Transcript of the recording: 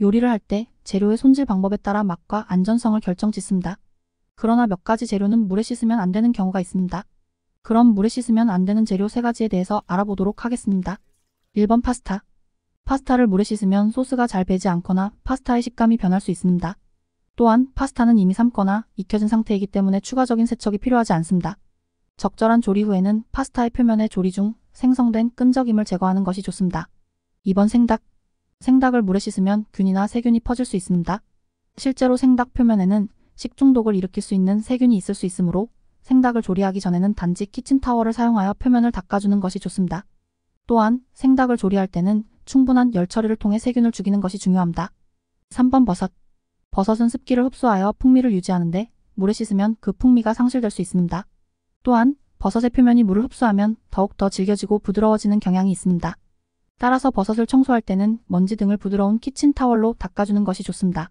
요리를 할 때 재료의 손질 방법에 따라 맛과 안전성을 결정짓습니다. 그러나 몇 가지 재료는 물에 씻으면 안 되는 경우가 있습니다. 그럼 물에 씻으면 안 되는 재료 세가지에 대해서 알아보도록 하겠습니다. 1번 파스타 파스타를 물에 씻으면 소스가 잘 배지 않거나 파스타의 식감이 변할 수 있습니다. 또한 파스타는 이미 삶거나 익혀진 상태이기 때문에 추가적인 세척이 필요하지 않습니다. 적절한 조리 후에는 파스타의 표면에 조리 중 생성된 끈적임을 제거하는 것이 좋습니다. 2번 생닭 생닭을 물에 씻으면 균이나 세균이 퍼질 수 있습니다. 실제로 생닭 표면에는 식중독을 일으킬 수 있는 세균이 있을 수 있으므로 생닭을 조리하기 전에는 단지 키친타월을 사용하여 표면을 닦아주는 것이 좋습니다. 또한 생닭을 조리할 때는 충분한 열 처리를 통해 세균을 죽이는 것이 중요합니다. 3번 버섯 버섯은 습기를 흡수하여 풍미를 유지하는데 물에 씻으면 그 풍미가 상실될 수 있습니다. 또한 버섯의 표면이 물을 흡수하면 더욱 더 질겨지고 부드러워지는 경향이 있습니다. 따라서 버섯을 청소할 때는 먼지 등을 부드러운 키친타월로 닦아주는 것이 좋습니다.